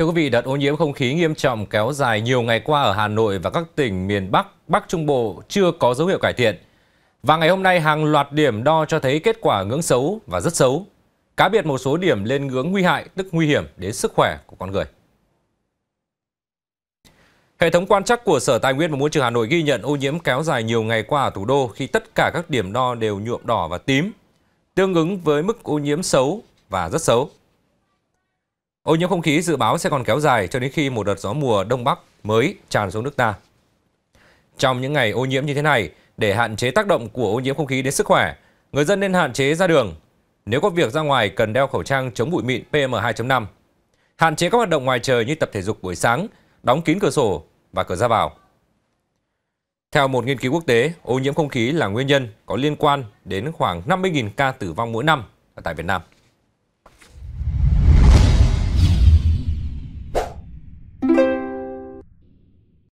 Thưa quý vị, đợt ô nhiễm không khí nghiêm trọng kéo dài nhiều ngày qua ở Hà Nội và các tỉnh miền Bắc, Bắc Trung Bộ chưa có dấu hiệu cải thiện. Và ngày hôm nay, hàng loạt điểm đo cho thấy kết quả ngưỡng xấu và rất xấu. Cá biệt một số điểm lên ngưỡng nguy hại, tức nguy hiểm đến sức khỏe của con người. Hệ thống quan trắc của Sở Tài nguyên và Môi trường Hà Nội ghi nhận ô nhiễm kéo dài nhiều ngày qua ở thủ đô khi tất cả các điểm đo đều nhuộm đỏ và tím, tương ứng với mức ô nhiễm xấu và rất xấu. Ô nhiễm không khí dự báo sẽ còn kéo dài cho đến khi một đợt gió mùa Đông Bắc mới tràn xuống nước ta. Trong những ngày ô nhiễm như thế này, để hạn chế tác động của ô nhiễm không khí đến sức khỏe, người dân nên hạn chế ra đường. Nếu có việc ra ngoài cần đeo khẩu trang chống bụi mịn PM2.5. Hạn chế các hoạt động ngoài trời như tập thể dục buổi sáng, đóng kín cửa sổ và cửa ra vào. Theo một nghiên cứu quốc tế, ô nhiễm không khí là nguyên nhân có liên quan đến khoảng 50.000 ca tử vong mỗi năm tại Việt Nam.